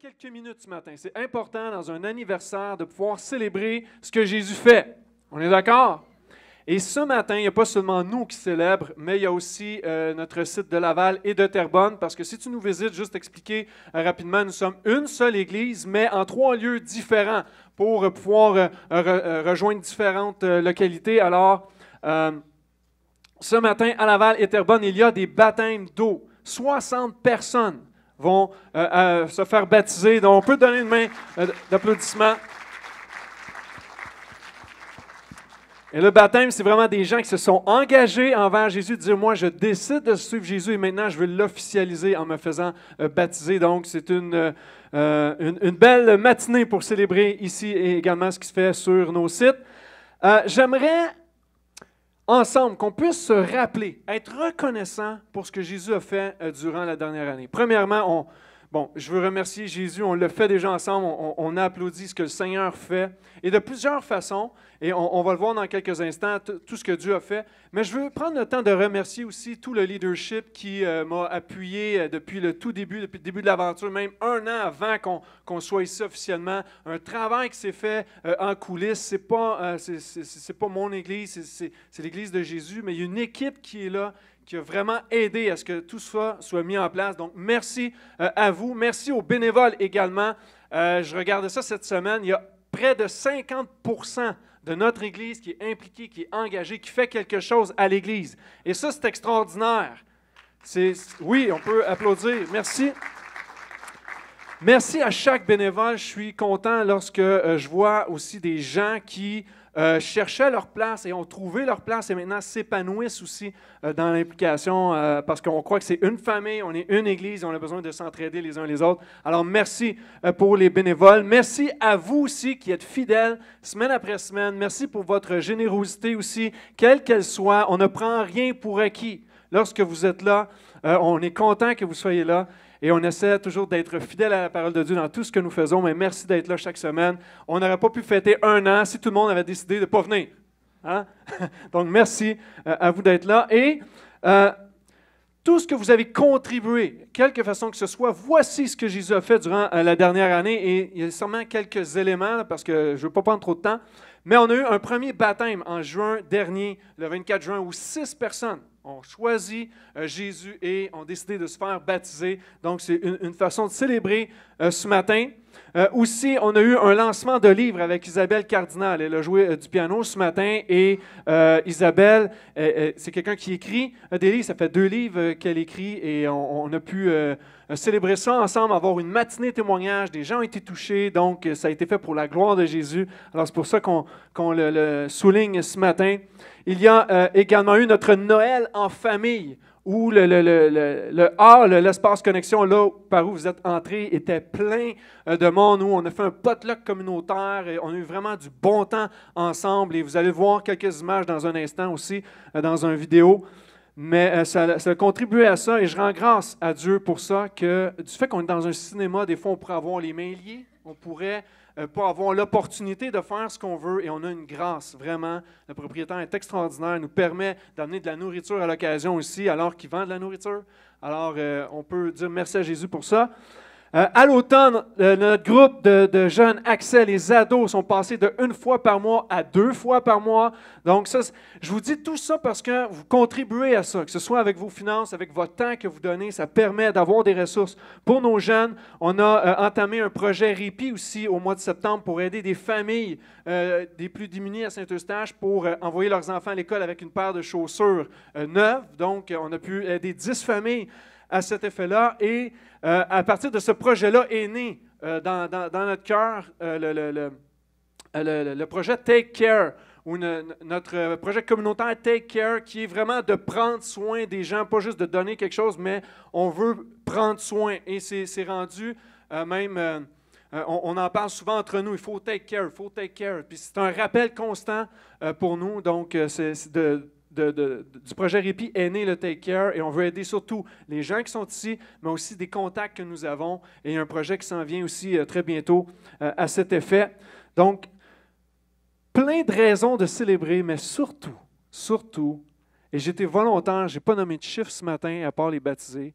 quelques minutes ce matin. C'est important dans un anniversaire de pouvoir célébrer ce que Jésus fait. On est d'accord? Et ce matin, il n'y a pas seulement nous qui célèbrent, mais il y a aussi euh, notre site de Laval et de Terrebonne, parce que si tu nous visites, juste expliquer euh, rapidement, nous sommes une seule Église, mais en trois lieux différents pour euh, pouvoir rejoindre différentes localités. Alors, ce matin, à Laval et Terrebonne, il y a des baptêmes d'eau. 60 personnes vont euh, euh, se faire baptiser. Donc, on peut donner une main euh, d'applaudissement. Et le baptême, c'est vraiment des gens qui se sont engagés envers Jésus, de Moi, je décide de suivre Jésus et maintenant je veux l'officialiser en me faisant baptiser. Donc, c'est une, une, belle matinée pour célébrer ici et également ce qui se fait sur nos sites. J'aimerais ensemble, qu'on puisse se rappeler, être reconnaissant pour ce que Jésus a fait euh, durant la dernière année. Premièrement, on, Bon, je veux remercier Jésus. On le fait déjà ensemble. On, applaudit ce que le Seigneur fait. Et de plusieurs façons, et on, va le voir dans quelques instants, tout ce que Dieu a fait. Mais je veux prendre le temps de remercier aussi tout le leadership qui euh, m'a appuyé euh, depuis le tout début, depuis le début de l'aventure, même un an avant qu'on soit ici officiellement. Un travail qui s'est fait euh, en coulisses. Ce n'est pas, c'est pas mon église, c'est l'église de Jésus, mais il y a une équipe qui est là, qui a vraiment aidé à ce que tout ça soit mis en place. Donc, merci euh, à vous. Merci aux bénévoles également. Euh, je regardais ça cette semaine. Il y a près de 50 de notre Église qui est impliquée, qui est engagée, qui fait quelque chose à l'Église. Et ça, c'est extraordinaire. C'est, oui, on peut applaudir. Merci. Merci à chaque bénévole. Je suis content lorsque euh, je vois aussi des gens qui euh, cherchaient leur place et ont trouvé leur place et maintenant s'épanouissent aussi euh, dans l'implication euh, parce qu'on croit que c'est une famille, on est une église, on a besoin de s'entraider les uns les autres. Alors merci pour les bénévoles. Merci à vous aussi qui êtes fidèles semaine après semaine. Merci pour votre générosité aussi, quelle qu'elle soit. On ne prend rien pour acquis. Lorsque vous êtes là, on est content que vous soyez là et on essaie toujours d'être fidèle à la parole de Dieu dans tout ce que nous faisons. Mais merci d'être là chaque semaine. On n'aurait pas pu fêter un an si tout le monde avait décidé de ne pas venir. Hein? Donc, merci euh, à vous d'être là. Et euh, tout ce que vous avez contribué, quelque façon que ce soit, voici ce que Jésus a fait durant euh, la dernière année. Et il y a sûrement quelques éléments, parce que je ne veux pas prendre trop de temps. Mais on a eu un premier baptême en juin dernier, le 24 juin, où six personnes ont choisi euh, Jésus et ont décidé de se faire baptiser. Donc, c'est une, façon de célébrer euh, ce matin. Euh, aussi, on a eu un lancement de livres avec Isabelle Cardinal. Elle a joué du piano ce matin et Isabelle, c'est quelqu'un qui écrit des livres. Ça fait deux livres qu'elle écrit et on a pu euh, célébrer ça ensemble, avoir une matinée témoignage. Des gens ont été touchés, donc euh, ça a été fait pour la gloire de Jésus. Alors c'est pour ça qu'on le, souligne ce matin. Il y a euh, également eu notre Noël en famille où le, hall, l'espace connexion, là par où vous êtes entré, était plein de monde, où on a fait un potluck communautaire, et on a eu vraiment du bon temps ensemble, et vous allez voir quelques images dans un instant aussi, dans une vidéo. Mais euh, ça, ça, a contribué à ça et je rends grâce à Dieu pour ça, que du fait qu'on est dans un cinéma, des fois on pourrait avoir les mains liées, on pourrait euh, pas avoir l'opportunité de faire ce qu'on veut et on a une grâce, vraiment. Le propriétaire est extraordinaire, il nous permet d'amener de la nourriture à l'occasion aussi, alors qu'il vend de la nourriture. Alors euh, on peut dire merci à Jésus pour ça. Euh, à l'automne, euh, notre groupe de, jeunes, accès, les ados, sont passés de une fois par mois à deux fois par mois. Donc, ça, je vous dis tout ça parce que vous contribuez à ça, que ce soit avec vos finances, avec votre temps que vous donnez, ça permet d'avoir des ressources pour nos jeunes. On a euh, entamé un projet répit aussi au mois de septembre pour aider des familles des plus démunies à Saint-Eustache pour envoyer leurs enfants à l'école avec une paire de chaussures neuves. Donc, on a pu aider dix familles à cet effet-là. Et euh, à partir de ce projet-là est né euh, dans, notre cœur euh, le, projet Take Care, ou notre projet communautaire Take Care, qui est vraiment de prendre soin des gens, pas juste de donner quelque chose, mais on veut prendre soin. Et c'est rendu même... on, en parle souvent entre nous, il faut take care, il faut take care. Puis c'est un rappel constant pour nous, donc c'est de du projet Répi est né le Take Care et on veut aider surtout les gens qui sont ici, mais aussi des contacts que nous avons et un projet qui s'en vient aussi euh, très bientôt euh, à cet effet. Donc, plein de raisons de célébrer, mais surtout, surtout, et j'étais volontaire, je n'ai pas nommé de chiffres ce matin à part les baptisés,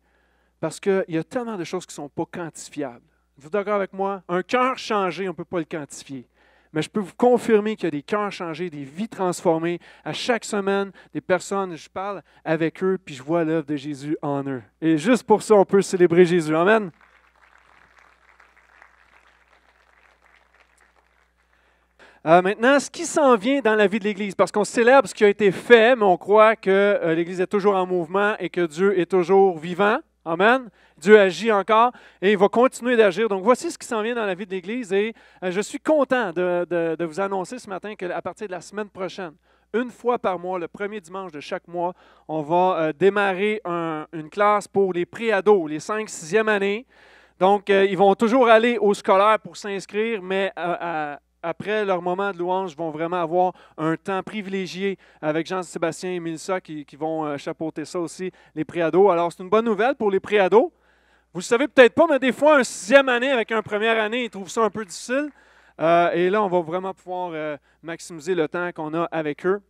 parce qu'il y a tellement de choses qui ne sont pas quantifiables. Vous êtes d'accord avec moi? Un cœur changé, on ne peut pas le quantifier mais je peux vous confirmer qu'il y a des cœurs changés, des vies transformées. À chaque semaine, des personnes, je parle avec eux, puis je vois l'œuvre de Jésus en eux. Et juste pour ça, on peut célébrer Jésus. Amen. Euh, maintenant, ce qui s'en vient dans la vie de l'Église, parce qu'on célèbre ce qui a été fait, mais on croit que euh, l'Église est toujours en mouvement et que Dieu est toujours vivant. Amen. Dieu agit encore et il va continuer d'agir. Donc voici ce qui s'en vient dans la vie de l'Église et euh, je suis content de, vous annoncer ce matin qu'à partir de la semaine prochaine, une fois par mois, le premier dimanche de chaque mois, on va euh, démarrer une classe pour les pré-ados, les 5-6e années. Donc, euh, ils vont toujours aller au scolaire pour s'inscrire, mais après leur moment de louange, vont vraiment avoir un temps privilégié avec Jean-Sébastien et Milsa qui, vont euh, chapeauter ça aussi, les préados. Alors, c'est une bonne nouvelle pour les préados. Vous ne savez peut-être pas, mais des fois, un sixième année avec un première année, ils trouvent ça un peu difficile. Euh, et là, on va vraiment pouvoir euh, maximiser le temps qu'on a avec eux.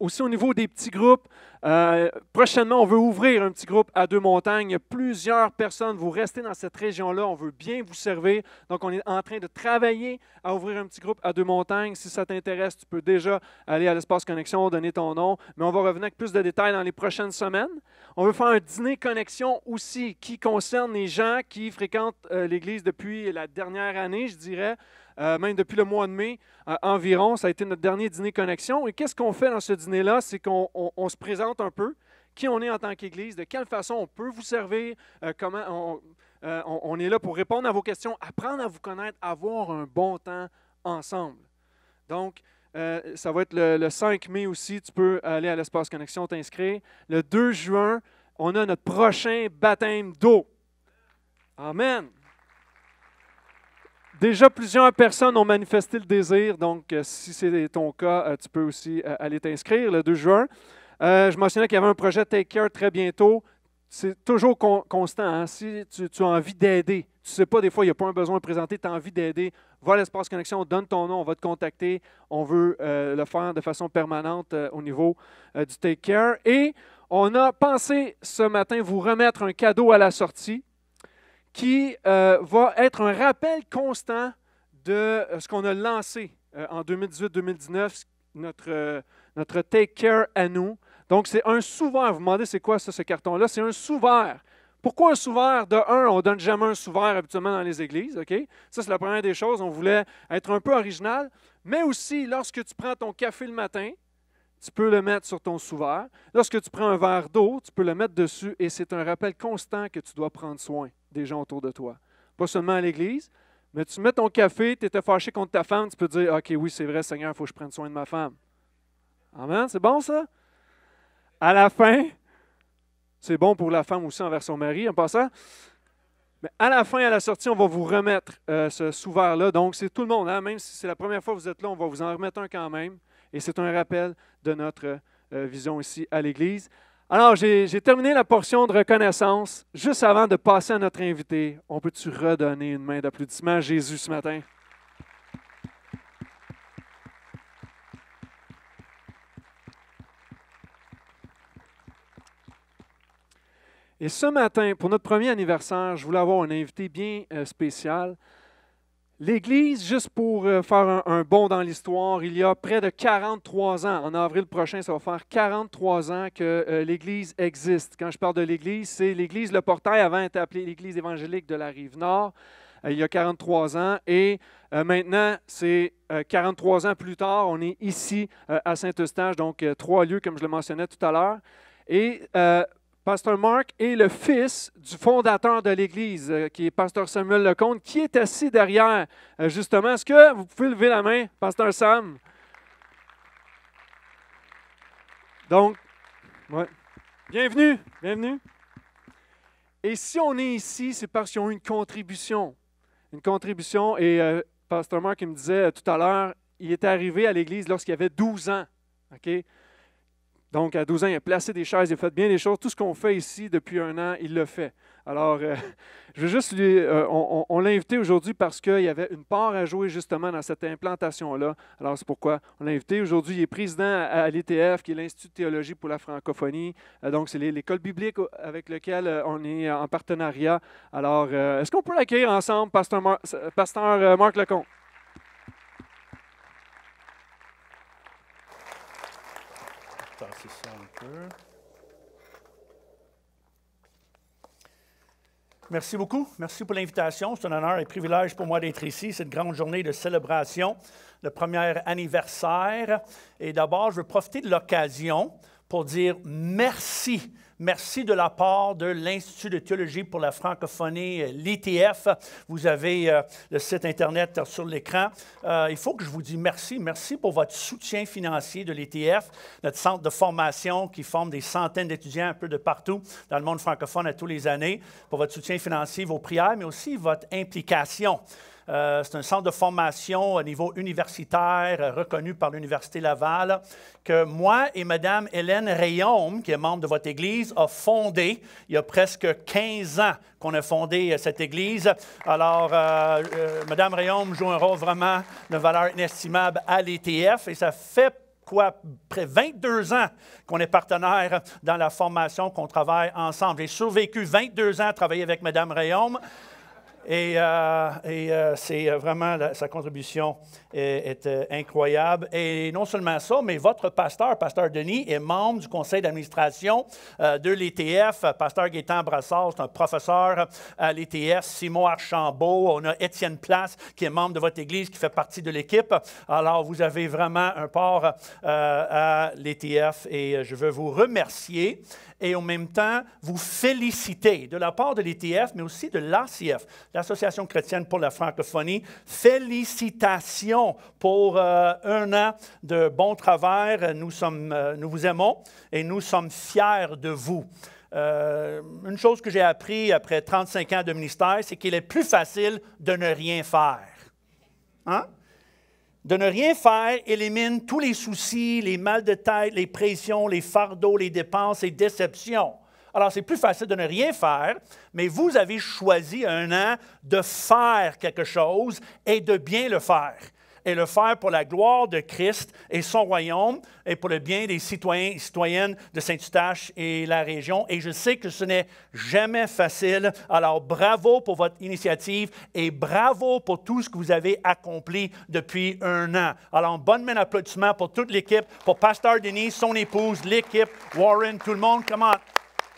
aussi au niveau des petits groupes, euh, prochainement, on veut ouvrir un petit groupe à deux montagnes. Plusieurs personnes, vous restez dans cette région-là, on veut bien vous servir. Donc, on est en train de travailler à ouvrir un petit groupe à deux montagnes. Si ça t'intéresse, tu peux déjà aller à l'espace connexion, donner ton nom. Mais on va revenir avec plus de détails dans les prochaines semaines. On veut faire un dîner connexion aussi qui concerne les gens qui fréquentent euh, l'Église depuis la dernière année, je dirais. Euh, même depuis le mois de mai environ, ça a été notre dernier dîner connexion. Et qu'est-ce qu'on fait dans ce dîner-là? C'est qu'on se présente un peu qui on est en tant qu'Église, de quelle façon on peut vous servir, euh, comment euh, on, est là pour répondre à vos questions, apprendre à vous connaître, avoir un bon temps ensemble. Donc, euh, ça va être le, le, 5 mai aussi, tu peux aller à l'espace Connexion, t'inscrire. Le 2 juin, on a notre prochain baptême d'eau. Amen. Déjà, plusieurs personnes ont manifesté le désir, donc si c'est ton cas, tu peux aussi aller t'inscrire le 2 juin. Euh, je mentionnais qu'il y avait un projet Take Care très bientôt. C'est toujours constant. Hein. Si tu, as envie d'aider, tu ne sais pas, des fois, il n'y a pas un besoin de présenter, tu as envie d'aider, va à l'espace connexion, donne ton nom, on va te contacter. On veut euh, le faire de façon permanente euh, au niveau du Take Care. Et on a pensé ce matin vous remettre un cadeau à la sortie qui va être un rappel constant de ce qu'on a lancé en 2018-2019, notre, notre Take Care à nous. Donc, c'est un sous Vous vous demandez, c'est quoi ce carton-là? C'est un sous Pourquoi un sous De un, on ne donne jamais un sous habituellement dans les églises. ok Ça, c'est la première des choses. On voulait être un peu original. Mais aussi, lorsque tu prends ton café le matin, tu peux le mettre sur ton sous Lorsque tu prends un verre d'eau, tu peux le mettre dessus. Et c'est un rappel constant que tu dois prendre soin des gens autour de toi. Pas seulement à l'église, mais tu mets ton café, tu étais fâché contre ta femme, tu peux dire Ok, oui, c'est vrai, Seigneur, il faut que je prenne soin de ma femme. Amen, c'est bon ça? à la fin, c'est bon pour la femme aussi envers son mari en passant. Mais à la fin, à la sortie, on va vous remettre euh, ce souverain là Donc, c'est tout le monde. Hein? Même si c'est la première fois que vous êtes là, on va vous en remettre un quand même. Et c'est un rappel de notre euh, vision ici à l'Église. Alors, j'ai terminé la portion de reconnaissance. Juste avant de passer à notre invité, on peut-tu redonner une main d'applaudissement à Jésus ce matin? Et ce matin, pour notre premier anniversaire, je voulais avoir un invité bien euh, spécial. L'Église, juste pour euh, faire un, bond dans l'histoire, il y a près de 43 ans, en avril prochain, ça va faire 43 ans que euh, l'Église existe. Quand je parle de l'Église, c'est l'Église Le Portail, avant était appelé l'Église évangélique de la Rive-Nord, il y a 43 ans. Et maintenant, c'est 43 ans plus tard, on est ici à Saint-Eustache, donc trois lieux, comme je le mentionnais tout à l'heure. Et Pasteur Mark est le fils du fondateur de l'Église, euh, qui est Pasteur Samuel Lecomte, qui est assis derrière, euh, justement. Est-ce que vous pouvez lever la main, Pasteur Sam? Donc, bienvenue, bienvenue. Et si on est ici, c'est parce qu'ils ont eu une contribution. Une contribution, et euh, Pasteur Mark il me disait tout à l'heure, il est arrivé à l'Église lorsqu'il avait 12 ans. OK? Donc, à 12 ans, il a placé des chaises, il a fait bien des choses. Tout ce qu'on fait ici depuis un an, il le fait. Alors, euh, je veux juste lui. Euh, on, l'a invité aujourd'hui parce qu'il y avait une part à jouer justement dans cette implantation-là. Alors, c'est pourquoi on l'a invité aujourd'hui. Il est président à, l'ETF, l'ITF, qui est l'Institut de théologie pour la francophonie. Euh, donc, c'est l'école biblique avec laquelle on est en partenariat. Alors, est-ce qu'on peut l'accueillir ensemble, Pasteur, Pasteur Marc Lecomte? Merci beaucoup. Merci pour l'invitation. C'est un honneur et un privilège pour moi d'être ici. Cette grande journée de célébration, le premier anniversaire. Et d'abord, je veux profiter de l'occasion pour dire merci. Merci de la part de l'Institut de théologie pour la francophonie, euh, l'ITF. Vous avez euh, le site Internet sur l'écran. Euh, il faut que je vous dise merci. Merci pour votre soutien financier de l'ITF, notre centre de formation qui forme des centaines d'étudiants un peu de partout dans le monde francophone à tous les années, pour votre soutien financier, vos prières, mais aussi votre implication. Euh, c'est un centre de formation au niveau universitaire euh, reconnu par l'Université Laval que moi et Mme Hélène Rayom, qui est membre de votre Église, a fondé il y a presque 15 ans qu'on a fondé euh, cette Église. Alors, Madame Mme Rayom joue un rôle vraiment de valeur inestimable à l'ETF et ça fait quoi, près 22 ans qu'on est partenaire dans la formation, qu'on travaille ensemble. J'ai survécu 22 ans à travailler avec Mme Rayom. Et, euh, euh, c'est euh, vraiment sa contribution est, incroyable. Et non seulement ça, mais votre pasteur, pasteur Denis, est membre du conseil d'administration de l'ETF. Pasteur Gaétan Brassard, c'est un professeur à l'ETF. Simon Archambault, on a Étienne Place, qui est membre de votre église, qui fait partie de l'équipe. Alors, vous avez vraiment un port à l'ETF et je veux vous remercier et en même temps vous féliciter de la part de l'ETF, mais aussi de l'ACF l'Association chrétienne pour la francophonie. Félicitations pour euh, un an de bon travail. Nous, sommes, euh, nous vous aimons et nous sommes fiers de vous. Euh, une chose que j'ai appris après 35 ans de ministère, c'est qu'il est plus facile de ne rien faire. Hein? De ne rien faire élimine tous les soucis, les mal de tête, les pressions, les fardeaux, les dépenses, et déceptions. Alors, c'est plus facile de ne rien faire, mais vous avez choisi un an de faire quelque chose et de bien le faire. Et le faire pour la gloire de Christ et son royaume et pour le bien des citoyens et citoyennes de Saint-Eustache et la région. Et je sais que ce n'est jamais facile. Alors, bravo pour votre initiative et bravo pour tout ce que vous avez accompli depuis un an. Alors, bonne main applaudissement pour toute l'équipe, pour Pasteur Denis, son épouse, l'équipe, Warren, tout le monde. Comment?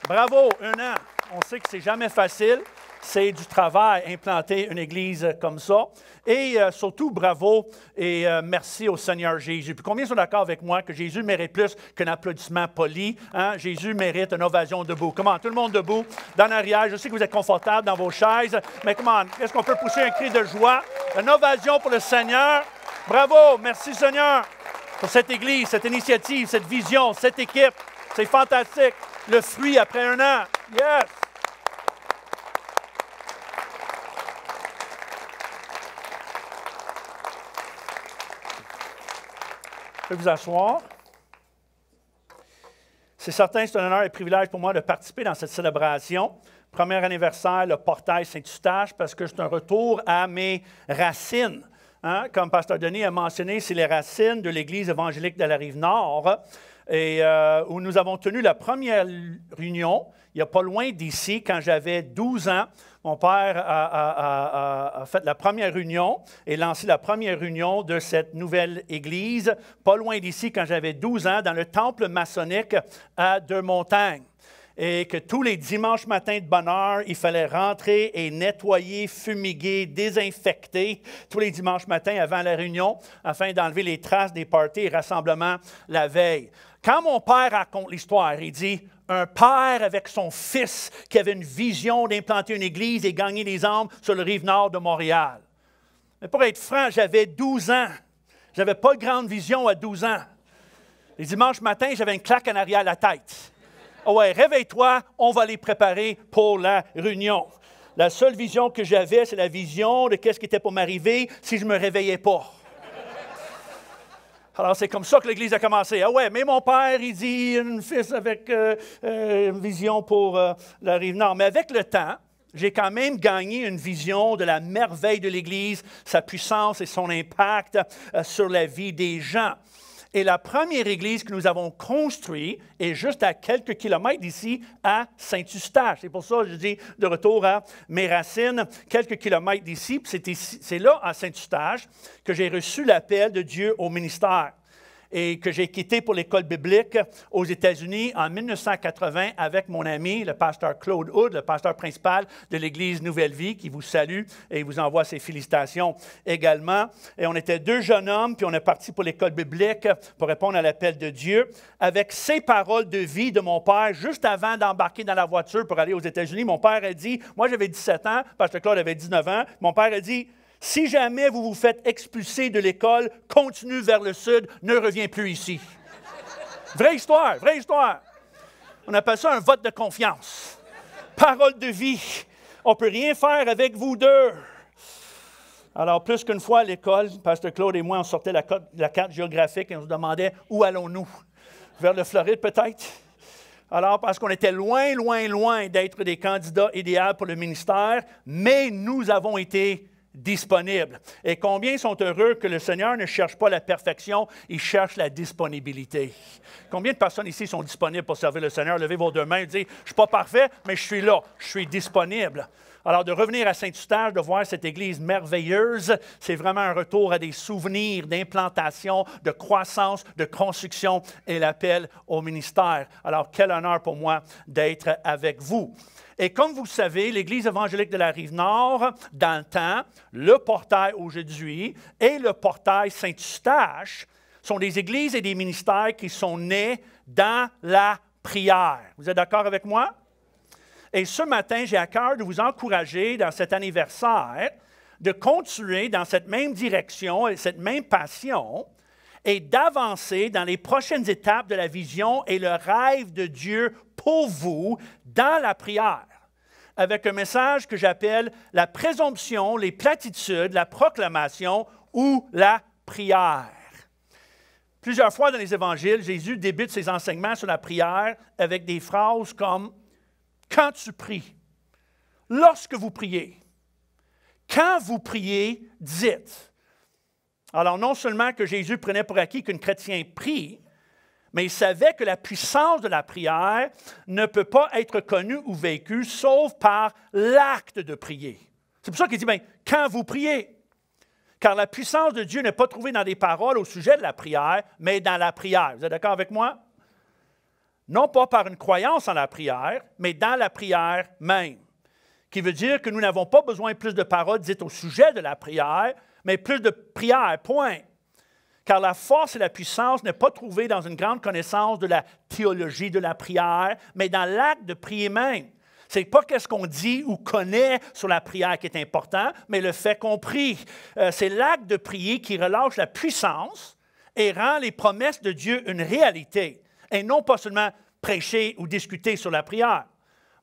Bravo, un an. On sait que c'est jamais facile. C'est du travail, implanter une église comme ça. Et euh, surtout, bravo et euh, merci au Seigneur Jésus. Puis combien sont d'accord avec moi que Jésus mérite plus qu'un applaudissement poli? Hein? Jésus mérite une ovation debout. Comment? Tout le monde debout, dans l'arrière. Je sais que vous êtes confortable dans vos chaises, mais comment? Est-ce qu'on peut pousser un cri de joie? Une ovation pour le Seigneur. Bravo, merci Seigneur pour cette église, cette initiative, cette vision, cette équipe. C'est fantastique le fruit après un an. Yes! Je vous asseoir. C'est certain, c'est un honneur et privilège pour moi de participer dans cette célébration. Premier anniversaire, le portail Saint-Eustache, parce que c'est un retour à mes racines. Hein, comme Pasteur Denis a mentionné, c'est les racines de l'Église évangélique de la Rive-Nord et euh, où nous avons tenu la première réunion, il n'y a pas loin d'ici, quand j'avais 12 ans. Mon père a, a, fait la première réunion et lancé la première réunion de cette nouvelle église, pas loin d'ici, quand j'avais 12 ans, dans le temple maçonnique à Deux Montagnes et que tous les dimanches matins de bonne heure, il fallait rentrer et nettoyer, fumiguer, désinfecter tous les dimanches matins avant la réunion afin d'enlever les traces des parties et rassemblements la veille. Quand mon père raconte l'histoire, il dit un père avec son fils qui avait une vision d'implanter une église et gagner des âmes sur le rive nord de Montréal. Mais pour être franc, j'avais 12 ans. Je n'avais pas de grande vision à 12 ans. Les dimanches matin, j'avais une claque en arrière à la tête. Oh ouais, réveille-toi, on va les préparer pour la réunion. La seule vision que j'avais, c'est la vision de qu'est-ce qui était pour m'arriver si je ne me réveillais pas. Alors, c'est comme ça que l'Église a commencé. Ah ouais, mais mon père, il dit une fils avec euh, euh, une vision pour euh, la rive nord. Mais avec le temps, j'ai quand même gagné une vision de la merveille de l'Église, sa puissance et son impact sur la vie des gens. Et la première église que nous avons construite est juste à quelques kilomètres d'ici, à Saint-Eustache. C'est pour ça que je dis de retour à mes racines, quelques kilomètres d'ici. C'est là, à Saint-Eustache, que j'ai reçu l'appel de Dieu au ministère et que j'ai quitté pour l'école biblique aux États-Unis en 1980 avec mon ami, le pasteur Claude Hood, le pasteur principal de l'Église Nouvelle Vie, qui vous salue et vous envoie ses félicitations également. Et on était deux jeunes hommes, puis on est parti pour l'école biblique pour répondre à l'appel de Dieu avec ces paroles de vie de mon père juste avant d'embarquer dans la voiture pour aller aux États-Unis. Mon père a dit, moi j'avais 17 ans, pasteur Claude avait 19 ans, mon père a dit, si jamais vous vous faites expulser de l'école, continue vers le sud, ne reviens plus ici. Vraie histoire, vraie histoire. On appelle ça un vote de confiance. Parole de vie. On ne peut rien faire avec vous deux. Alors, plus qu'une fois à l'école, Pasteur Claude et moi, on sortait la, la carte géographique et on se demandait où allons-nous? Vers le Floride, peut-être? Alors, parce qu'on était loin, loin, loin d'être des candidats idéaux pour le ministère, mais nous avons été disponible. Et combien sont heureux que le Seigneur ne cherche pas la perfection, il cherche la disponibilité. Combien de personnes ici sont disponibles pour servir le Seigneur? Levez vos deux mains et dites, je ne suis pas parfait, mais je suis là, je suis disponible. Alors, de revenir à Saint-Eustache, de voir cette église merveilleuse, c'est vraiment un retour à des souvenirs d'implantation, de croissance, de construction et l'appel au ministère. Alors, quel honneur pour moi d'être avec vous. Et comme vous savez, l'Église évangélique de la Rive-Nord, dans le temps, le portail aujourd'hui et le portail Saint-Eustache sont des églises et des ministères qui sont nés dans la prière. Vous êtes d'accord avec moi? Et ce matin, j'ai à cœur de vous encourager dans cet anniversaire de continuer dans cette même direction et cette même passion et d'avancer dans les prochaines étapes de la vision et le rêve de Dieu pour vous dans la prière avec un message que j'appelle la présomption, les platitudes, la proclamation ou la prière. Plusieurs fois dans les évangiles, Jésus débute ses enseignements sur la prière avec des phrases comme Quand tu pries, lorsque vous priez, quand vous priez, dites. Alors non seulement que Jésus prenait pour acquis qu'un chrétien prie, mais il savait que la puissance de la prière ne peut pas être connue ou vécue sauf par l'acte de prier. C'est pour ça qu'il dit, bien, quand vous priez, car la puissance de Dieu n'est pas trouvée dans des paroles au sujet de la prière, mais dans la prière. Vous êtes d'accord avec moi? Non pas par une croyance en la prière, mais dans la prière même, qui veut dire que nous n'avons pas besoin plus de paroles dites au sujet de la prière, mais plus de prières, point. Car la force et la puissance n'est pas trouvée dans une grande connaissance de la théologie de la prière, mais dans l'acte de prier même. C'est pas qu'est-ce qu'on dit ou connaît sur la prière qui est important, mais le fait qu'on prie. Euh, c'est l'acte de prier qui relâche la puissance et rend les promesses de Dieu une réalité, et non pas seulement prêcher ou discuter sur la prière.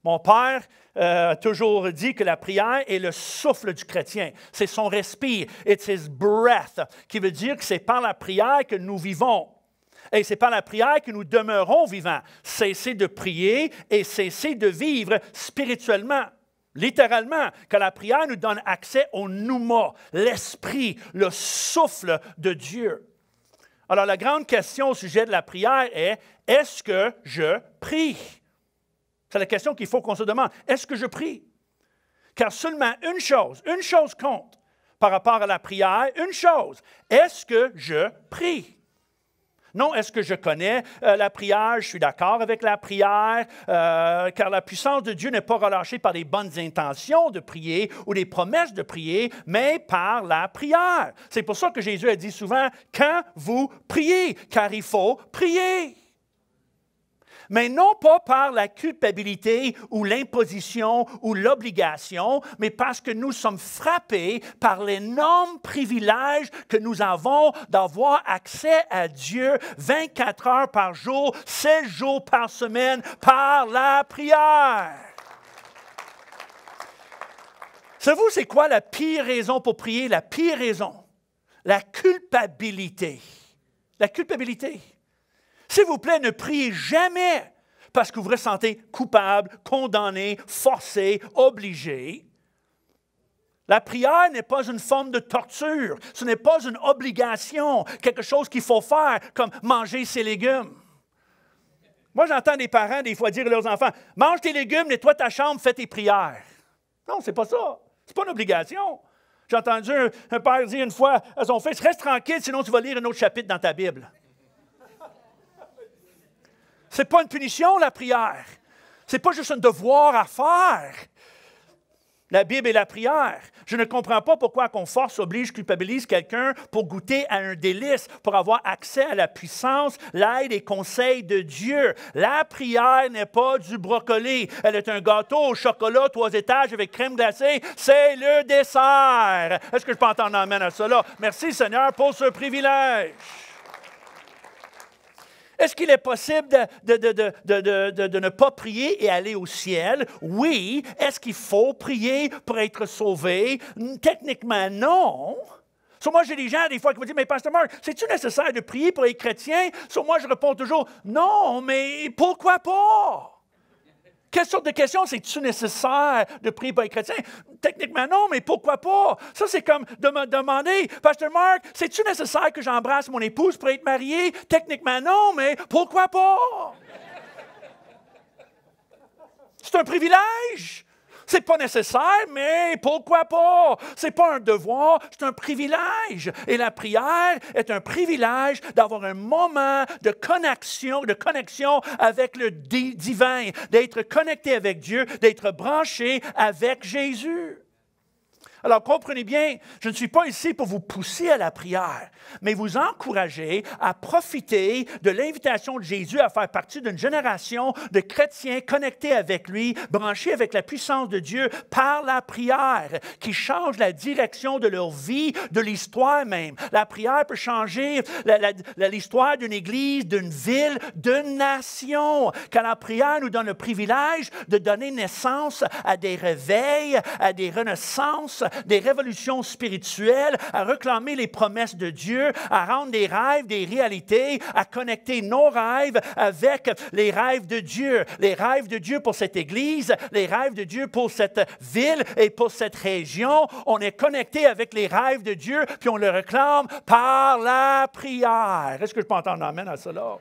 Mon père euh, a toujours dit que la prière est le souffle du chrétien. C'est son respire. It's his breath, qui veut dire que c'est par la prière que nous vivons. Et c'est par la prière que nous demeurons vivants. Cesser de prier et cesser de vivre spirituellement. Littéralement, que la prière nous donne accès au pneuma, l'esprit, le souffle de Dieu. Alors la grande question au sujet de la prière est, est-ce que je prie? C'est la question qu'il faut qu'on se demande. Est-ce que je prie? Car seulement une chose, une chose compte par rapport à la prière, une chose. Est-ce que je prie? Non, est-ce que je connais euh, la prière? Je suis d'accord avec la prière, euh, car la puissance de Dieu n'est pas relâchée par les bonnes intentions de prier ou les promesses de prier, mais par la prière. C'est pour ça que Jésus a dit souvent, quand vous priez, car il faut prier mais non pas par la culpabilité ou l'imposition ou l'obligation, mais parce que nous sommes frappés par l'énorme privilège que nous avons d'avoir accès à Dieu 24 heures par jour, 16 jours par semaine, par la prière. Savez-vous, c'est quoi la pire raison pour prier? La pire raison, la culpabilité. La culpabilité. S'il vous plaît, ne priez jamais parce que vous vous ressentez coupable, condamné, forcé, obligé. La prière n'est pas une forme de torture, ce n'est pas une obligation, quelque chose qu'il faut faire comme manger ses légumes. Moi, j'entends des parents des fois dire à leurs enfants Mange tes légumes, nettoie ta chambre, fais tes prières. Non, c'est pas ça. C'est pas une obligation. J'ai entendu un, un, père dire une fois à son fils Reste tranquille, sinon tu vas lire un autre chapitre dans ta Bible. Ce n'est pas une punition, la prière. Ce n'est pas juste un devoir à faire. La Bible est la prière. Je ne comprends pas pourquoi qu'on force, oblige, culpabilise quelqu'un pour goûter à un délice, pour avoir accès à la puissance, l'aide et conseils de Dieu. La prière n'est pas du brocoli. Elle est un gâteau au chocolat, trois étages avec crème glacée. C'est le dessert. Est-ce que je peux entendre amène à cela? Merci Seigneur pour ce privilège. Est-ce qu'il est possible de, de, ne pas prier et aller au ciel? Oui. Est-ce qu'il faut prier pour être sauvé? Techniquement, non. Sur moi, j'ai des gens, des fois, qui me disent, mais Pasteur Mark, c'est-tu nécessaire de prier pour les chrétiens? Sur moi, je réponds toujours, non, mais pourquoi pas? Quelle sorte de question c'est-tu nécessaire de prier pour les chrétiens? Techniquement, non, mais pourquoi pas? Ça, c'est comme de me demander, Pasteur Mark, c'est-tu nécessaire que j'embrasse mon épouse pour être marié? Techniquement, non, mais pourquoi pas? C'est un privilège. C'est pas nécessaire, mais pourquoi pas? C'est pas un devoir, c'est un privilège. Et la prière est un privilège d'avoir un moment de connexion, de connexion avec le divin, d'être connecté avec Dieu, d'être branché avec Jésus. Alors comprenez bien, je ne suis pas ici pour vous pousser à la prière, mais vous encourager à profiter de l'invitation de Jésus à faire partie d'une génération de chrétiens connectés avec lui, branchés avec la puissance de Dieu par la prière, qui change la direction de leur vie, de l'histoire même. La prière peut changer l'histoire d'une église, d'une ville, d'une nation, car la prière nous donne le privilège de donner naissance à des réveils, à des renaissances, des révolutions spirituelles, à réclamer les promesses de Dieu, à rendre des rêves des réalités, à connecter nos rêves avec les rêves de Dieu, les rêves de Dieu pour cette Église, les rêves de Dieu pour cette ville et pour cette région. On est connecté avec les rêves de Dieu, puis on le réclame par la prière. Est-ce que je peux entendre Amen à cela?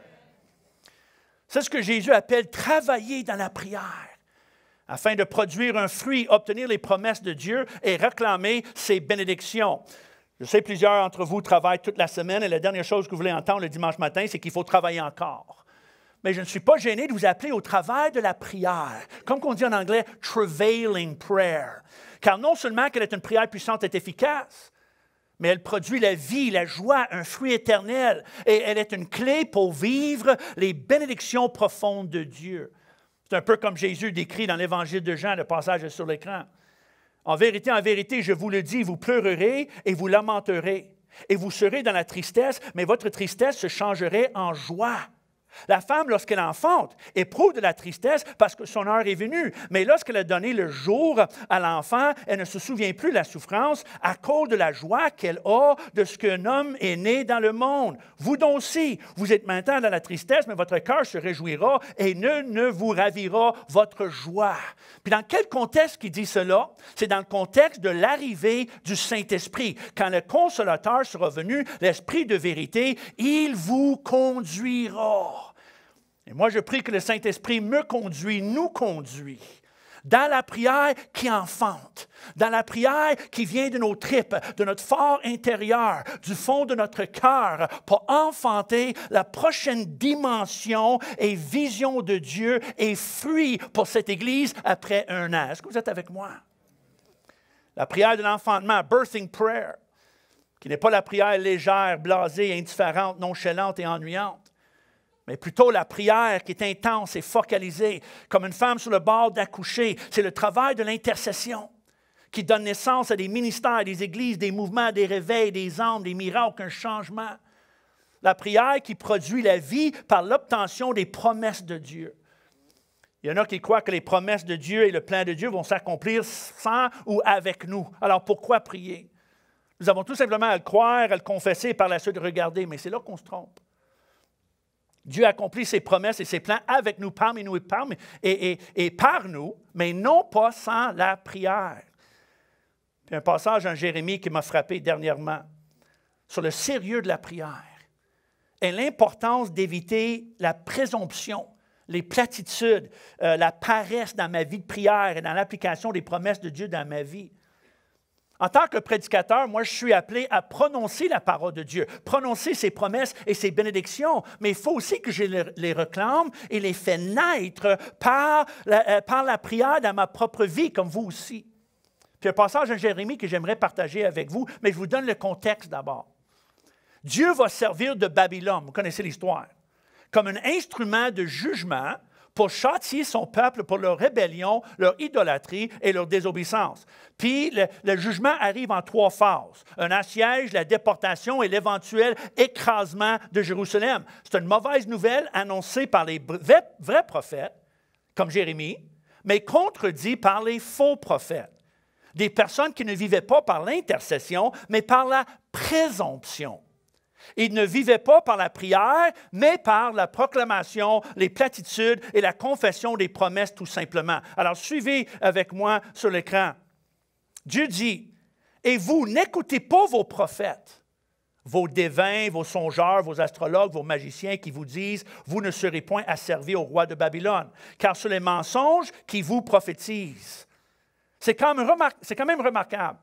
C'est ce que Jésus appelle travailler dans la prière afin de produire un fruit, obtenir les promesses de Dieu et réclamer ses bénédictions. Je sais, plusieurs d'entre vous travaillent toute la semaine et la dernière chose que vous voulez entendre le dimanche matin, c'est qu'il faut travailler encore. Mais je ne suis pas gêné de vous appeler au travail de la prière, comme on dit en anglais, travailing prayer. Car non seulement qu'elle est une prière puissante et efficace, mais elle produit la vie, la joie, un fruit éternel. Et elle est une clé pour vivre les bénédictions profondes de Dieu. C'est un peu comme Jésus décrit dans l'Évangile de Jean, le passage sur l'écran. En vérité, en vérité, je vous le dis, vous pleurerez et vous lamenterez, et vous serez dans la tristesse, mais votre tristesse se changerait en joie. La femme, lorsqu'elle enfante, éprouve de la tristesse parce que son heure est venue. Mais lorsqu'elle a donné le jour à l'enfant, elle ne se souvient plus de la souffrance à cause de la joie qu'elle a de ce qu'un homme est né dans le monde. Vous donc aussi, vous êtes maintenant dans la tristesse, mais votre cœur se réjouira et ne, ne vous ravira votre joie. Puis dans quel contexte qui dit cela? C'est dans le contexte de l'arrivée du Saint-Esprit. Quand le consolateur sera venu, l'Esprit de vérité, il vous conduira. Et moi, je prie que le Saint-Esprit me conduit, nous conduit dans la prière qui enfante, dans la prière qui vient de nos tripes, de notre fort intérieur, du fond de notre cœur, pour enfanter la prochaine dimension et vision de Dieu et fruit pour cette Église après un an. Est-ce que vous êtes avec moi? La prière de l'enfantement, birthing prayer, qui n'est pas la prière légère, blasée, indifférente, nonchalante et ennuyante mais plutôt la prière qui est intense et focalisée, comme une femme sur le bord d'accoucher. C'est le travail de l'intercession qui donne naissance à des ministères, des églises, des mouvements, des réveils, des âmes, des miracles, un changement. La prière qui produit la vie par l'obtention des promesses de Dieu. Il y en a qui croient que les promesses de Dieu et le plan de Dieu vont s'accomplir sans ou avec nous. Alors pourquoi prier? Nous avons tout simplement à le croire, à le confesser par la suite regarder, mais c'est là qu'on se trompe. Dieu accomplit ses promesses et ses plans avec nous, parmi nous et, par nous, mais non pas sans la prière. un passage en Jérémie qui m'a frappé dernièrement sur le sérieux de la prière et l'importance d'éviter la présomption, les platitudes, euh, la paresse dans ma vie de prière et dans l'application des promesses de Dieu dans ma vie. En tant que prédicateur, moi, je suis appelé à prononcer la parole de Dieu, prononcer ses promesses et ses bénédictions, mais il faut aussi que je les réclame et les fais naître par la, euh, par la prière dans ma propre vie, comme vous aussi. Puis un passage de Jérémie que j'aimerais partager avec vous, mais je vous donne le contexte d'abord. Dieu va servir de Babylone, vous connaissez l'histoire, comme un instrument de jugement pour châtier son peuple pour leur rébellion, leur idolâtrie et leur désobéissance. Puis le, jugement arrive en trois phases. Un assiège, la déportation et l'éventuel écrasement de Jérusalem. C'est une mauvaise nouvelle annoncée par les vrais, vrais prophètes, comme Jérémie, mais contredit par les faux prophètes. Des personnes qui ne vivaient pas par l'intercession, mais par la présomption. Ils ne vivait pas par la prière, mais par la proclamation, les platitudes et la confession des promesses tout simplement. Alors suivez avec moi sur l'écran. Dieu dit, et vous n'écoutez pas vos prophètes, vos dévins, vos songeurs, vos astrologues, vos magiciens qui vous disent, vous ne serez point asservis au roi de Babylone, car ce sont les mensonges qui vous prophétisent. C'est quand, quand même remarquable.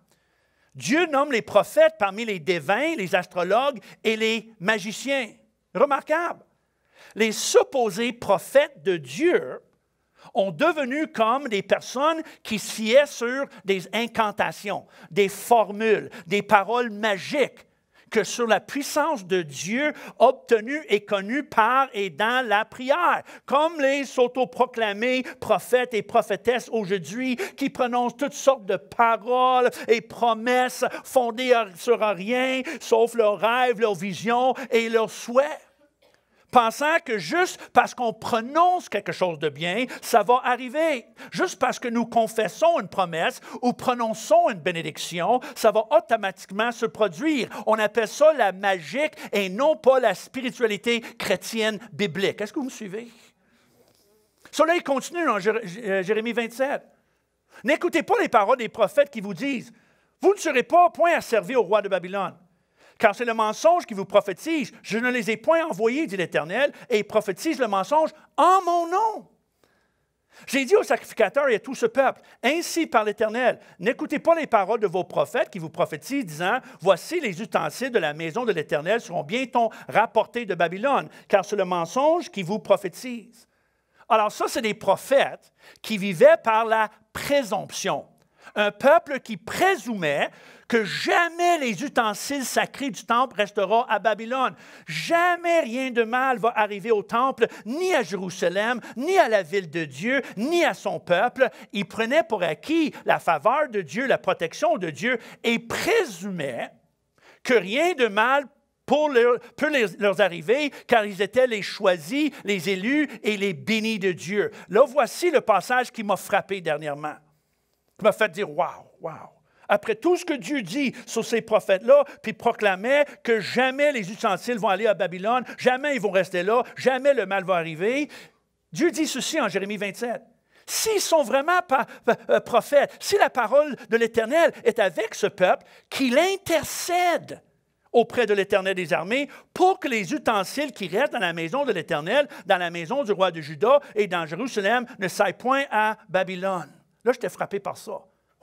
Dieu nomme les prophètes parmi les divins, les astrologues et les magiciens. Remarquable. Les supposés prophètes de Dieu ont devenu comme des personnes qui s'y sur des incantations, des formules, des paroles magiques que sur la puissance de Dieu obtenue et connue par et dans la prière, comme les autoproclamés prophètes et prophétesses aujourd'hui qui prononcent toutes sortes de paroles et promesses fondées sur rien sauf leurs rêves, leurs visions et leurs souhaits pensant que juste parce qu'on prononce quelque chose de bien, ça va arriver. Juste parce que nous confessons une promesse ou prononçons une bénédiction, ça va automatiquement se produire. On appelle ça la magique et non pas la spiritualité chrétienne biblique. Est-ce que vous me suivez? Cela, continue dans euh, Jérémie 27. N'écoutez pas les paroles des prophètes qui vous disent, vous ne serez pas point à servir au roi de Babylone. Car c'est le mensonge qui vous prophétise. Je ne les ai point envoyés, dit l'Éternel, et ils prophétisent le mensonge en mon nom. J'ai dit au sacrificateur et à tout ce peuple, Ainsi par l'Éternel, n'écoutez pas les paroles de vos prophètes qui vous prophétisent, disant, Voici les ustensiles de la maison de l'Éternel seront bientôt rapportés de Babylone, car c'est le mensonge qui vous prophétise. Alors ça, c'est des prophètes qui vivaient par la présomption. Un peuple qui présumait que jamais les ustensiles sacrés du temple resteront à Babylone. Jamais rien de mal va arriver au temple, ni à Jérusalem, ni à la ville de Dieu, ni à son peuple. Ils prenaient pour acquis la faveur de Dieu, la protection de Dieu, et présumaient que rien de mal pour leur, arriver, car ils étaient les choisis, les élus et les bénis de Dieu. Là, voici le passage qui m'a frappé dernièrement, qui m'a fait dire wow, wow » après tout ce que Dieu dit sur ces prophètes-là, puis proclamait que jamais les ustensiles vont aller à Babylone, jamais ils vont rester là, jamais le mal va arriver, Dieu dit ceci en Jérémie 27. S'ils sont vraiment euh, prophètes, si la parole de l'Éternel est avec ce peuple, qu'il intercède auprès de l'Éternel des armées pour que les ustensiles qui restent dans la maison de l'Éternel, dans la maison du roi de Juda et dans Jérusalem ne s'aillent point à Babylone. Là, j'étais frappé par ça.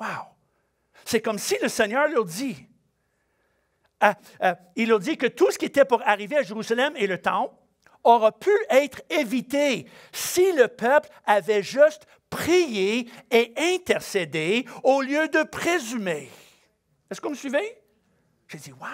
Waouh! C'est comme si le Seigneur leur dit, euh, euh, il leur dit que tout ce qui était pour arriver à Jérusalem et le temple aura pu être évité si le peuple avait juste prié et intercédé au lieu de présumer. Est-ce que vous me suivez? J'ai dit, wow!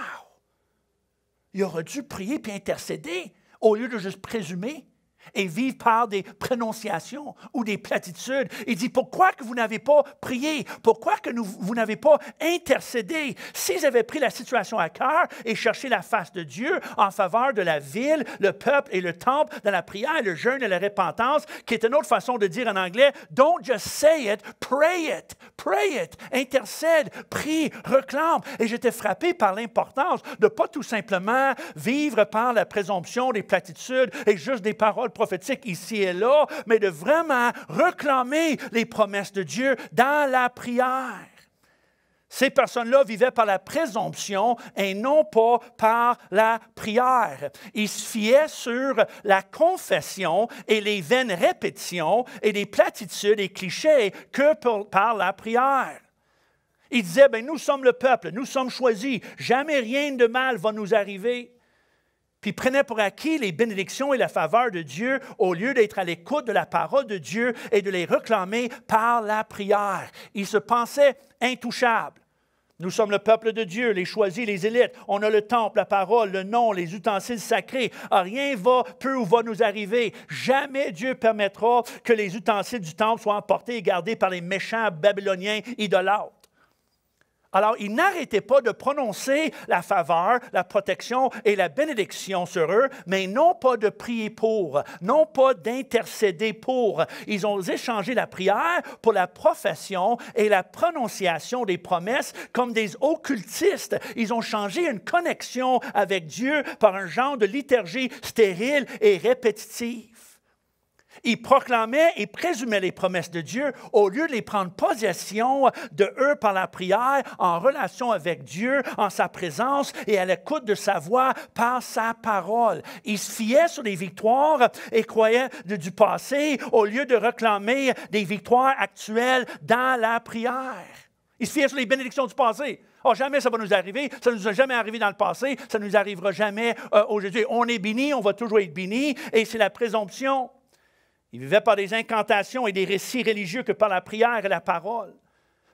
Il aurait dû prier puis intercéder au lieu de juste présumer et vivent par des prononciations ou des platitudes. Il dit, pourquoi que vous n'avez pas prié? Pourquoi que vous n'avez pas intercédé? S'ils avaient pris la situation à cœur et cherché la face de Dieu en faveur de la ville, le peuple et le temple, dans la prière, le jeûne et la repentance, qui est une autre façon de dire en anglais, don't just say it, pray it, pray it, intercède, prie, reclame. Et j'étais frappé par l'importance de pas tout simplement vivre par la présomption des platitudes et juste des paroles prophétiques ici et là, mais de vraiment réclamer les promesses de Dieu dans la prière. Ces personnes-là vivaient par la présomption et non pas par la prière. Ils se fiaient sur la confession et les vaines répétitions et les platitudes et clichés que par la prière. Ils disaient, ben, nous sommes le peuple, nous sommes choisis, jamais rien de mal va nous arriver puis prenaient pour acquis les bénédictions et la faveur de Dieu au lieu d'être à l'écoute de la parole de Dieu et de les réclamer par la prière. Ils se pensaient intouchables. Nous sommes le peuple de Dieu, les choisis, les élites. On a le temple, la parole, le nom, les ustensiles sacrés. Ah, rien va, peut ou va nous arriver. Jamais Dieu permettra que les utensils du temple soient emportés et gardés par les méchants babyloniens idolâtres. Alors, ils n'arrêtaient pas de prononcer la faveur, la protection et la bénédiction sur eux, mais non pas de prier pour, non pas d'intercéder pour. Ils ont échangé la prière pour la profession et la prononciation des promesses comme des occultistes. Ils ont changé une connexion avec Dieu par un genre de liturgie stérile et répétitive. Ils proclamaient et présumaient les promesses de Dieu au lieu de les prendre possession de eux par la prière, en relation avec Dieu, en sa présence et à l'écoute de sa voix par sa parole. Il se fiaient sur les victoires et croyait du passé au lieu de réclamer des victoires actuelles dans la prière. Ils se fiaient sur les bénédictions du passé. Oh, jamais ça va nous arriver. Ça ne nous a jamais arrivé dans le passé. Ça ne nous arrivera jamais euh, aujourd'hui. On est béni, on va toujours être béni. Et c'est la présomption ils vivaient par des incantations et des récits religieux que par la prière et la parole,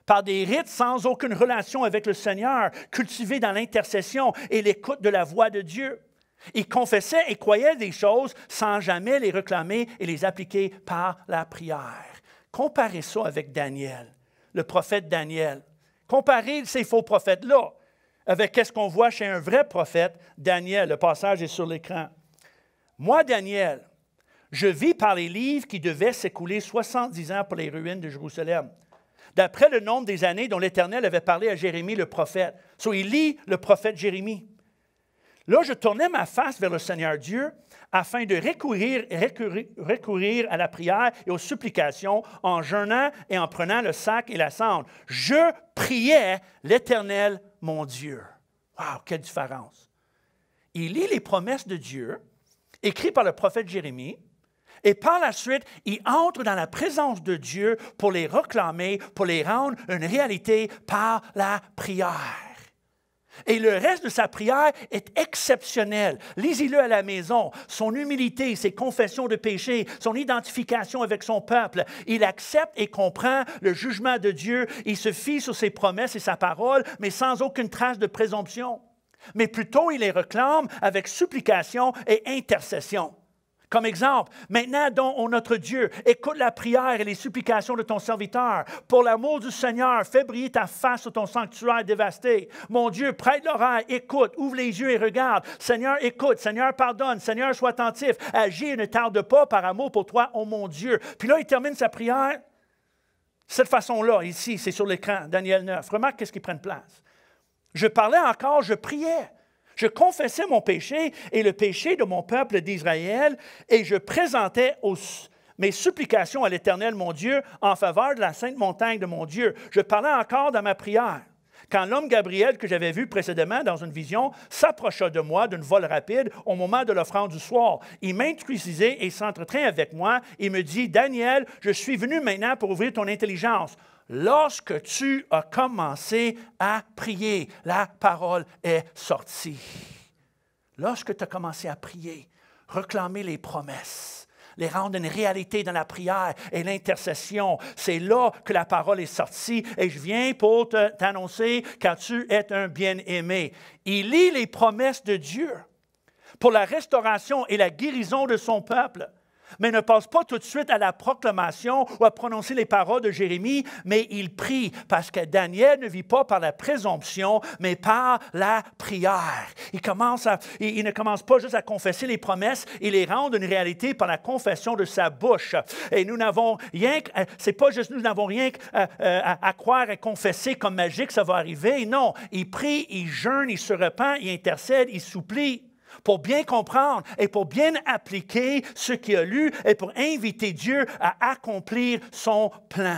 par des rites sans aucune relation avec le Seigneur, cultivés dans l'intercession et l'écoute de la voix de Dieu. Il confessaient et croyait des choses sans jamais les réclamer et les appliquer par la prière. Comparez ça avec Daniel, le prophète Daniel. Comparez ces faux prophètes-là avec ce qu'on voit chez un vrai prophète, Daniel. Le passage est sur l'écran. Moi, Daniel, je vis par les livres qui devaient s'écouler 70 ans pour les ruines de Jérusalem, d'après le nombre des années dont l'Éternel avait parlé à Jérémie le prophète. Soit il lit le prophète Jérémie. Là, je tournais ma face vers le Seigneur Dieu afin de recourir, recourir, recourir, à la prière et aux supplications en jeûnant et en prenant le sac et la cendre. Je priais l'Éternel, mon Dieu. Waouh, quelle différence! Il lit les promesses de Dieu, écrites par le prophète Jérémie, et par la suite, il entre dans la présence de Dieu pour les reclamer, pour les rendre une réalité par la prière. Et le reste de sa prière est exceptionnel. Lisez-le à la maison. Son humilité, ses confessions de péché, son identification avec son peuple. Il accepte et comprend le jugement de Dieu. Il se fie sur ses promesses et sa parole, mais sans aucune trace de présomption. Mais plutôt, il les réclame avec supplication et intercession. Comme exemple, maintenant donc, ô notre Dieu, écoute la prière et les supplications de ton serviteur. Pour l'amour du Seigneur, fais briller ta face sur ton sanctuaire dévasté. Mon Dieu, prête l'oreille, écoute, ouvre les yeux et regarde. Seigneur, écoute, Seigneur, pardonne, Seigneur, sois attentif, agis et ne tarde pas par amour pour toi, ô oh mon Dieu. Puis là, il termine sa prière cette façon-là, ici, c'est sur l'écran, Daniel 9. Remarque qu'est-ce qui prennent place. Je parlais encore, je priais. Je confessais mon péché et le péché de mon peuple d'Israël, et je présentais mes supplications à l'Éternel mon Dieu en faveur de la sainte montagne de mon Dieu. Je parlais encore dans ma prière. Quand l'homme Gabriel que j'avais vu précédemment dans une vision s'approcha de moi d'une vol rapide au moment de l'offrande du soir, il m'intrusisait et s'entretint avec moi et me dit, Daniel, je suis venu maintenant pour ouvrir ton intelligence lorsque tu as commencé à prier, la parole est sortie. Lorsque tu as commencé à prier, reclamer les promesses, les rendre une réalité dans la prière et l'intercession. C'est là que la parole est sortie et je viens pour t'annoncer car tu es un bien-aimé. Il lit les promesses de Dieu pour la restauration et la guérison de son peuple mais ne passe pas tout de suite à la proclamation ou à prononcer les paroles de Jérémie, mais il prie parce que Daniel ne vit pas par la présomption, mais par la prière. Il, commence à, il, ne commence pas juste à confesser les promesses, il les rend une réalité par la confession de sa bouche. Et nous n'avons rien, euh, c'est pas juste nous n'avons rien euh, euh, à, à, croire et confesser comme magique, ça va arriver. Non, il prie, il jeûne, il se repent, il intercède, il supplie pour bien comprendre et pour bien appliquer ce qu'il a lu et pour inviter Dieu à accomplir son plan.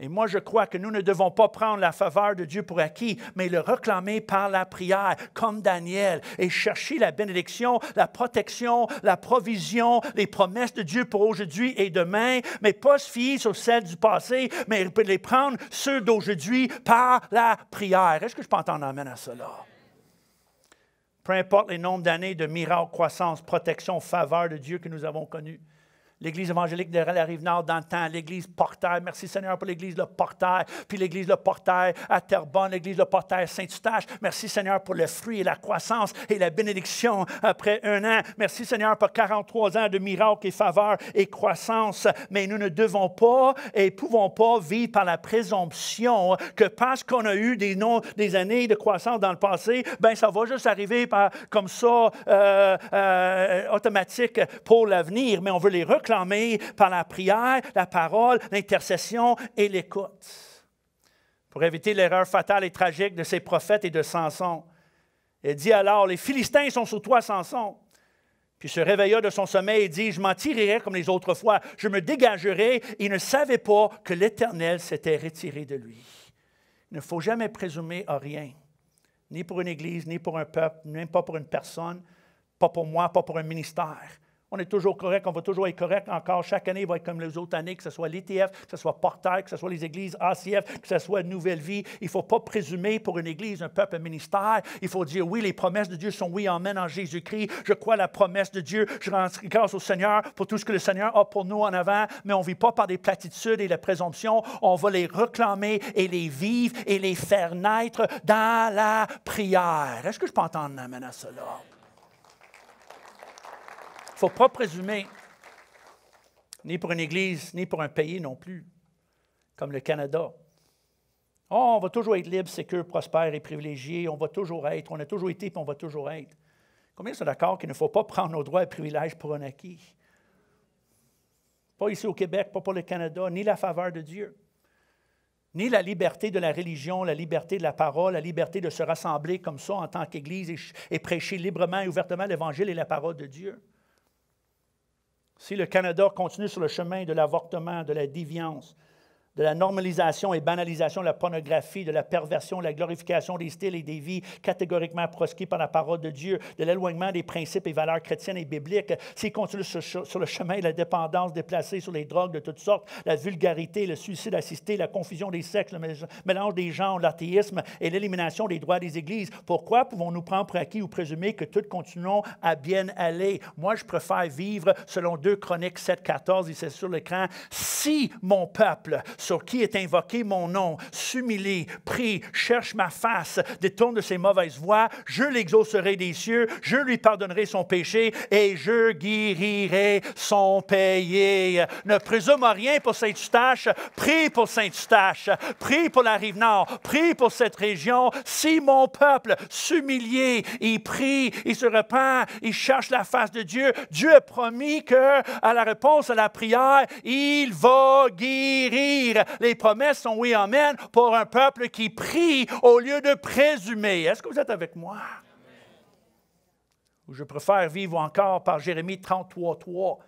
Et moi, je crois que nous ne devons pas prendre la faveur de Dieu pour acquis, mais le réclamer par la prière, comme Daniel, et chercher la bénédiction, la protection, la provision, les promesses de Dieu pour aujourd'hui et demain, mais pas se fier sur celles du passé, mais les prendre ceux d'aujourd'hui par la prière. Est-ce que je peux entendre Amen à cela? peu importe les nombres d'années de miracles, croissance, protection, faveur de Dieu que nous avons connues, l'Église évangélique de la Rive-Nord dans le temps, l'Église portail, merci Seigneur pour l'Église le portail, puis l'Église le portail à Terrebonne, l'Église le portail Saint-Eustache, merci Seigneur pour le fruit et la croissance et la bénédiction après un an, merci Seigneur pour 43 ans de miracles et faveurs et croissance, mais nous ne devons pas et pouvons pas vivre par la présomption que parce qu'on a eu des, des années de croissance dans le passé, ben ça va juste arriver par, comme ça, euh, euh, automatique pour l'avenir, mais on veut les reclamer par la prière, la parole, l'intercession et l'écoute. Pour éviter l'erreur fatale et tragique de ces prophètes et de Samson, il dit alors, les Philistins sont sous toi, Samson. Puis se réveilla de son sommeil et dit, je m'en tirerai comme les autres fois, je me dégagerai. Il ne savait pas que l'Éternel s'était retiré de lui. Il ne faut jamais présumer à rien, ni pour une église, ni pour un peuple, même pas pour une personne, pas pour moi, pas pour un ministère on est toujours correct, on va toujours être correct encore. Chaque année, il va être comme les autres années, que ce soit l'ETF, que ce soit Portail, que ce soit les églises ACF, que ce soit Nouvelle Vie. Il ne faut pas présumer pour une église, un peuple, un ministère. Il faut dire oui, les promesses de Dieu sont oui, amen en Jésus-Christ. Je crois la promesse de Dieu. Je rends grâce au Seigneur pour tout ce que le Seigneur a pour nous en avant, mais on ne vit pas par des platitudes et la présomption. On va les reclamer et les vivre et les faire naître dans la prière. Est-ce que je peux entendre un amen à cela? ne faut pas présumer, ni pour une Église, ni pour un pays non plus, comme le Canada. Oh, on va toujours être libre, sécure, prospère et privilégié. On va toujours être. On a toujours été et on va toujours être. Combien sont d'accord qu'il ne faut pas prendre nos droits et privilèges pour un acquis? Pas ici au Québec, pas pour le Canada, ni la faveur de Dieu, ni la liberté de la religion, la liberté de la parole, la liberté de se rassembler comme ça en tant qu'Église et prêcher librement et ouvertement l'Évangile et la parole de Dieu. Si le Canada continue sur le chemin de l'avortement, de la déviance, de la normalisation et banalisation de la pornographie, de la perversion, de la glorification des styles et des vies catégoriquement proscrits par la parole de Dieu, de l'éloignement des principes et valeurs chrétiennes et bibliques. s'ils continue sur, le chemin de la dépendance déplacée sur les drogues de toutes sortes, la vulgarité, le suicide assisté, la confusion des sexes, le mélange des genres, l'athéisme et l'élimination des droits des églises, pourquoi pouvons-nous prendre pour acquis ou présumer que tout continuons à bien aller? Moi, je préfère vivre selon 2 Chroniques 7, 14, et c'est sur l'écran, si mon peuple sur qui est invoqué mon nom, s'humilie, prie, cherche ma face, détourne de ses mauvaises voies, je l'exaucerai des cieux, je lui pardonnerai son péché et je guérirai son pays. Ne présume rien pour Saint-Eustache, prie pour Saint-Eustache, prie pour la rive nord, prie pour cette région. Si mon peuple s'humilie, il prie, il se repent, il cherche la face de Dieu, Dieu a promis que à la réponse à la prière, il va guérir les promesses sont oui, amen, pour un peuple qui prie au lieu de présumer. Est-ce que vous êtes avec moi? je préfère vivre encore par Jérémie 33, 3.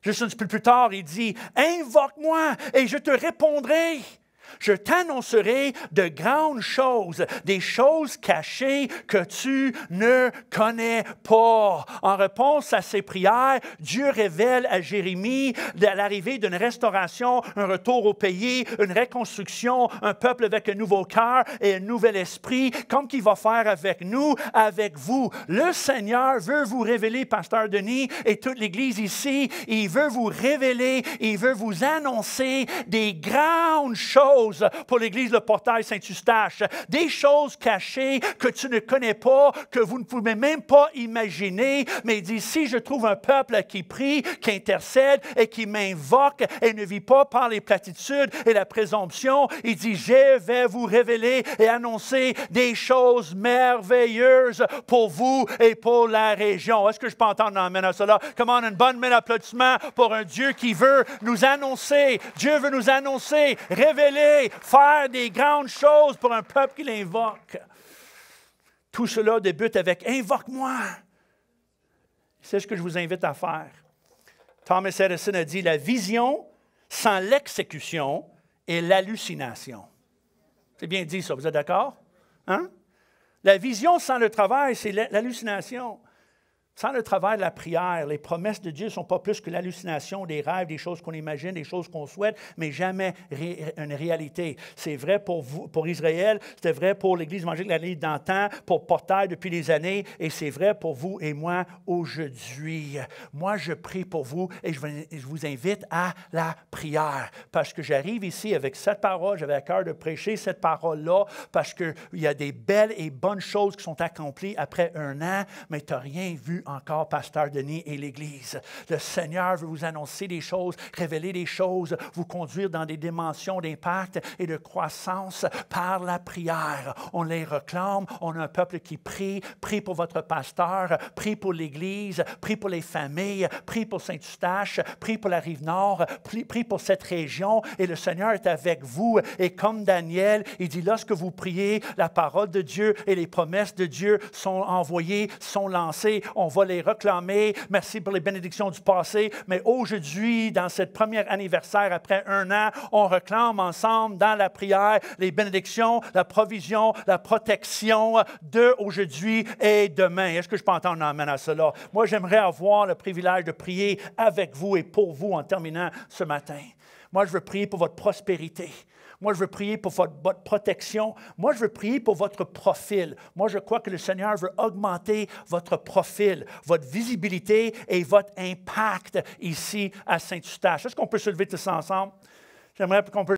Juste un petit peu plus tard, il dit, Invoque-moi et je te répondrai. Je t'annoncerai de grandes choses, des choses cachées que tu ne connais pas. En réponse à ces prières, Dieu révèle à Jérémie l'arrivée d'une restauration, un retour au pays, une reconstruction, un peuple avec un nouveau cœur et un nouvel esprit, comme qu'il va faire avec nous, avec vous. Le Seigneur veut vous révéler, pasteur Denis et toute l'Église ici, il veut vous révéler, il veut vous annoncer des grandes choses pour l'Église, le portail Saint-Eustache, des choses cachées que tu ne connais pas, que vous ne pouvez même pas imaginer, mais il dit, si je trouve un peuple qui prie, qui intercède et qui m'invoque et ne vit pas par les platitudes et la présomption, il dit, je vais vous révéler et annoncer des choses merveilleuses pour vous et pour la région. Est-ce que je peux entendre un à cela? Comment une bonne main d'applaudissement pour un Dieu qui veut nous annoncer, Dieu veut nous annoncer, révéler faire des grandes choses pour un peuple qui l'invoque. Tout cela débute avec Invoque-moi. C'est ce que je vous invite à faire. Thomas Edison a dit La vision sans l'exécution est l'hallucination. C'est bien dit ça, vous êtes d'accord? Hein? La vision sans le travail, c'est l'hallucination. Sans le travail de la prière, les promesses de Dieu ne sont pas plus que l'hallucination des rêves, des choses qu'on imagine, des choses qu'on souhaite, mais jamais une réalité. C'est vrai pour, vous, pour Israël, c'était vrai pour l'Église évangélique de l'année d'antan, pour Portail depuis des années, et c'est vrai pour vous et moi aujourd'hui. Moi, je prie pour vous et je, vous invite à la prière parce que j'arrive ici avec cette parole, j'avais à cœur de prêcher cette parole-là parce qu'il y a des belles et bonnes choses qui sont accomplies après un an, mais tu n'as rien vu encore, pasteur Denis et l'Église. Le Seigneur veut vous annoncer des choses, révéler des choses, vous conduire dans des dimensions d'impact et de croissance par la prière. On les réclame. on a un peuple qui prie, prie pour votre pasteur, prie pour l'Église, prie pour les familles, prie pour Saint-Eustache, prie pour la rive nord, prie, pour cette région et le Seigneur est avec vous. Et comme Daniel, il dit, lorsque vous priez, la parole de Dieu et les promesses de Dieu sont envoyées, sont lancées. On va les reclamer. Merci pour les bénédictions du passé. Mais aujourd'hui, dans cette première anniversaire, après un an, on réclame ensemble dans la prière les bénédictions, la provision, la protection de aujourd'hui et demain. Est-ce que je peux entendre un amen à cela? Moi, j'aimerais avoir le privilège de prier avec vous et pour vous en terminant ce matin. Moi, je veux prier pour votre prospérité. Moi, je veux prier pour votre, protection. Moi, je veux prier pour votre profil. Moi, je crois que le Seigneur veut augmenter votre profil, votre visibilité et votre impact ici à Saint-Eustache. Est-ce qu'on peut se lever tous ensemble? J'aimerais qu'on puisse